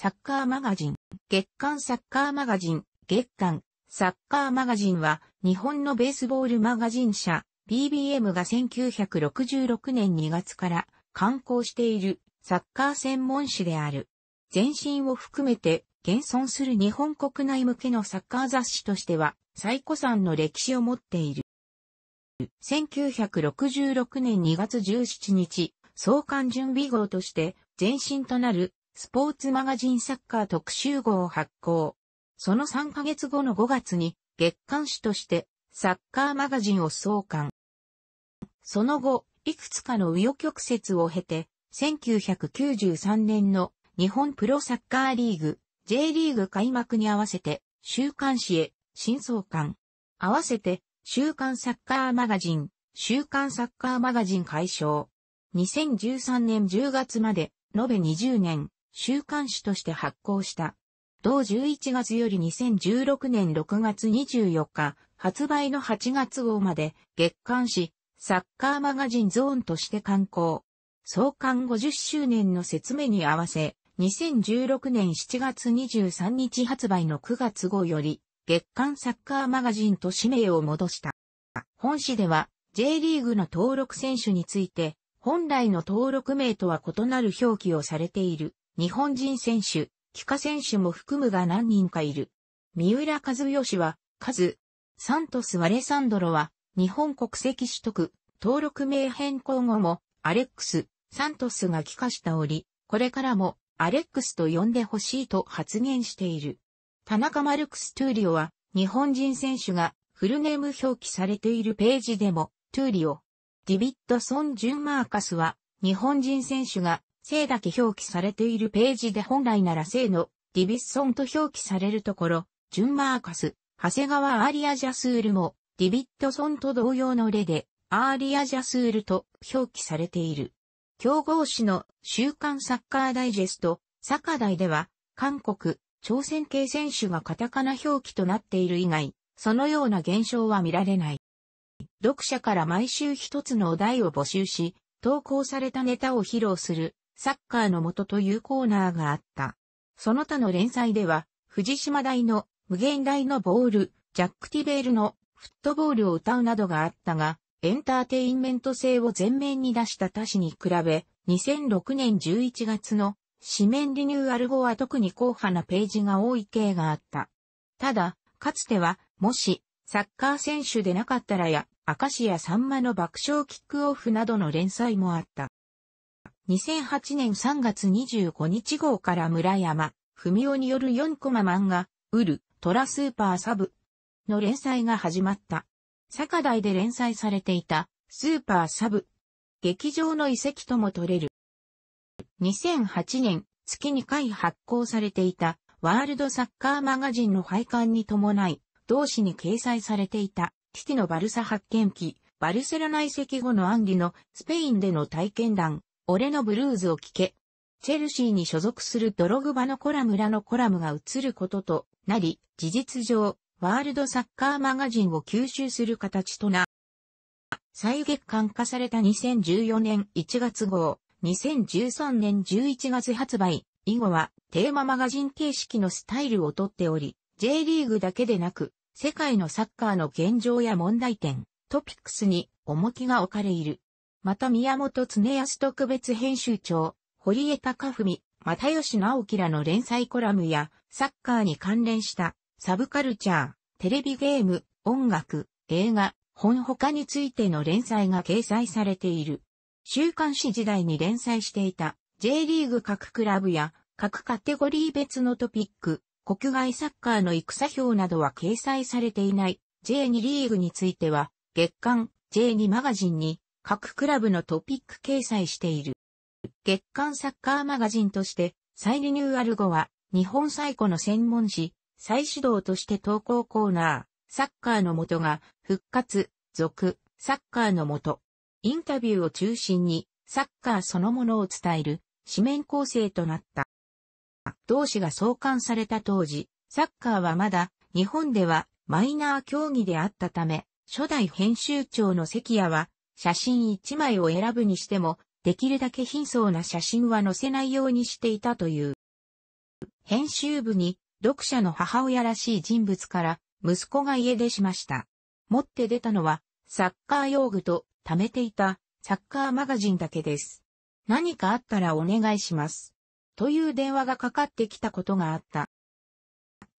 サッカーマガジン、月刊サッカーマガジン、月刊、サッカーマガジンは、日本のベースボールマガジン社、BBM が1966年2月から刊行しているサッカー専門誌である。前身を含めて、現存する日本国内向けのサッカー雑誌としては、最古産の歴史を持っている。1966年2月17日、創刊準備号として、前身となるスポーツマガジンサッカー特集号を発行。その3ヶ月後の5月に月刊誌としてサッカーマガジンを創刊。その後、いくつかの右翼曲折を経て、1993年の日本プロサッカーリーグ J リーグ開幕に合わせて週刊誌へ新創刊。合わせて週刊サッカーマガジン、週刊サッカーマガジン解消。2013年10月まで延べ20年週刊誌として発行した。同11月より2016年6月24日、発売の8月号まで月刊誌、サッカーマガジンゾーンとして刊行。創刊50周年の説明に合わせ、2016年7月23日発売の9月号より、月刊サッカーマガジンと氏名を戻した。本誌では、J リーグの登録選手について、本来の登録名とは異なる表記をされている日本人選手、帰化選手も含むが何人かいる。三浦和義は、カズ、サントス・アレサンドロは、日本国籍取得、登録名変更後も、アレックス、サントスが帰化したり、これからも、アレックスと呼んでほしいと発言している。田中マルクス・トゥーリオは、日本人選手が、フルネーム表記されているページでも、トゥーリオ、ディビッドソン・ジュン・マーカスは、日本人選手が、姓だけ表記されているページで本来なら姓のディビッソンと表記されるところ、ジュン・マーカス、長谷川アーリア・ジャスールもディビットソンと同様の例でアーリア・ジャスールと表記されている。競合誌の週刊サッカーダイジェスト、サカダイでは韓国、朝鮮系選手がカタカナ表記となっている以外、そのような現象は見られない。読者から毎週一つのお題を募集し、投稿されたネタを披露するサッカーの元というコーナーがあった。その他の連載では、藤島大の無限大のボール、ジャック・ティベールのフットボールを歌うなどがあったが、エンターテインメント性を前面に出した他誌に比べ、2006年11月の紙面リニューアル後は特に硬派なページが多い系があった。ただ、かつては、もし、サッカー選手でなかったらや、アカシやさんまの爆笑キックオフなどの連載もあった。2008年3月25日号から村山、文夫による4コマ漫画、ウル、トラスーパーサブの連載が始まった。坂台で連載されていた、スーパーサブ。劇場の遺跡とも取れる。2008年、月2回発行されていた、ワールドサッカーマガジンの廃刊に伴い、同誌に掲載されていた、ティティのバルサ発見記、バルセロナ遺跡後のアンリのスペインでの体験談、俺のブルーズを聞け。チェルシーに所属するドログバのコラムらのコラムが映ることとなり、事実上、ワールドサッカーマガジンを吸収する形とな。再月間化された2014年1月号、2013年11月発売、以後はテーママガジン形式のスタイルをとっており、J リーグだけでなく、世界のサッカーの現状や問題点、トピックスに重きが置かれいる。また宮本常康特別編集長、堀江貴文、又吉直樹らの連載コラムや、サッカーに関連した、サブカルチャー、テレビゲーム、音楽、映画、本他についての連載が掲載されている。週刊誌時代に連載していた J リーグ各クラブや各カテゴリー別のトピック、国外サッカーの戦表などは掲載されていない J2 リーグについては月刊 J2 マガジンに各クラブのトピック掲載している。月刊サッカーマガジンとして、再リニューアル後は、日本最古の専門誌、再始動として投稿コーナー、サッカーの元が、復活、続、サッカーの元。インタビューを中心に、サッカーそのものを伝える、紙面構成となった。同誌が創刊された当時、サッカーはまだ、日本では、マイナー競技であったため、初代編集長の関谷は、写真1枚を選ぶにしても、できるだけ貧相な写真は載せないようにしていたという。編集部に読者の母親らしい人物から息子が家出しました。持って出たのはサッカー用具と貯めていたサッカーマガジンだけです。何かあったらお願いします。という電話がかかってきたことがあった。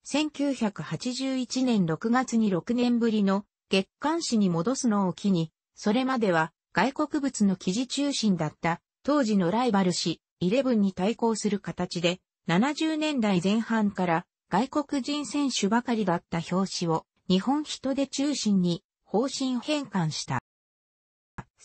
1981年6月に6年ぶりの月刊誌に戻すのを機にそれまでは外国物の記事中心だった当時のライバル誌11に対抗する形で70年代前半から外国人選手ばかりだった表紙を日本人で中心に方針変換した。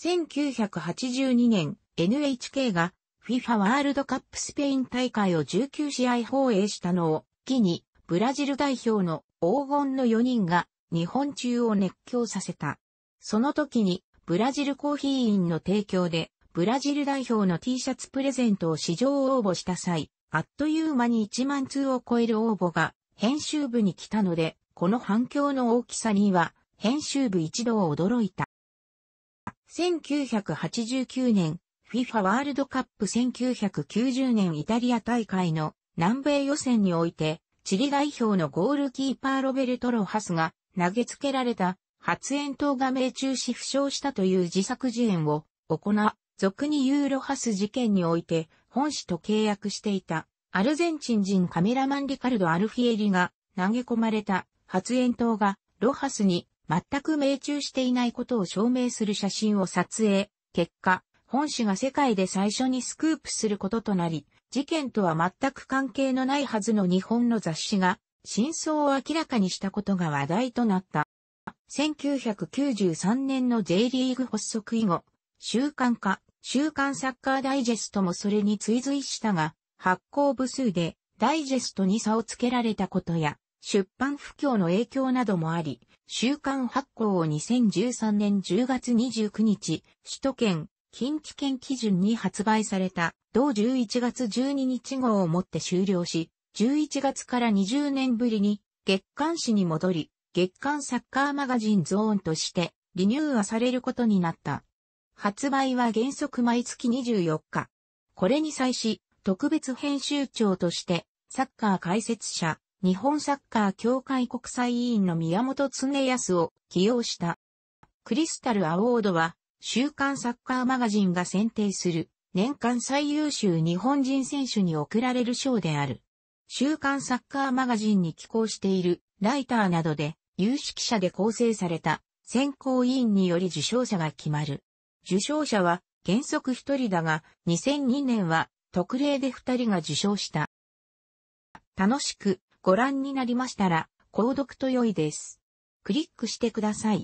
1982年 NHK が FIFA ワールドカップスペイン大会を19試合放映したのを機にブラジル代表の黄金の4人が日本中を熱狂させた。その時に、ブラジルコーヒー院の提供で、ブラジル代表の T シャツプレゼントを市場応募した際、あっという間に1万通を超える応募が編集部に来たので、この反響の大きさには編集部一同驚いた。1989年、FIFA ワールドカップ1990年イタリア大会の南米予選において、チリ代表のゴールキーパーロベルト・ロハスが投げつけられた発煙筒が命中し負傷したという自作自演を行、う、俗にユーロハス事件において本誌と契約していたアルゼンチン人カメラマンリカルド・アルフィエリが投げ込まれた発煙筒がロハスに全く命中していないことを証明する写真を撮影。結果、本誌が世界で最初にスクープすることとなり、事件とは全く関係のないはずの日本の雑誌が真相を明らかにしたことが話題となった。1993年の J リーグ発足以後、週刊化、週刊サッカーダイジェストもそれに追随したが、発行部数でダイジェストに差をつけられたことや、出版不況の影響などもあり、週刊発行を2013年10月29日、首都圏、近畿圏基準に発売された、同11月12日号をもって終了し、11月から20年ぶりに月刊誌に戻り、月刊サッカーマガジンゾーンとしてリニューアされることになった。発売は原則毎月24日。これに際し、特別編集長として、サッカー解説者、日本サッカー協会国際委員の宮本恒康を起用した。クリスタルアォードは、週刊サッカーマガジンが選定する年間最優秀日本人選手に贈られる賞である。週刊サッカーマガジンに寄稿しているライターなどで有識者で構成された選考委員により受賞者が決まる。受賞者は原則一人だが、2002年は特例で二人が受賞した。楽しくご覧になりましたら、購読と良いです。クリックしてください。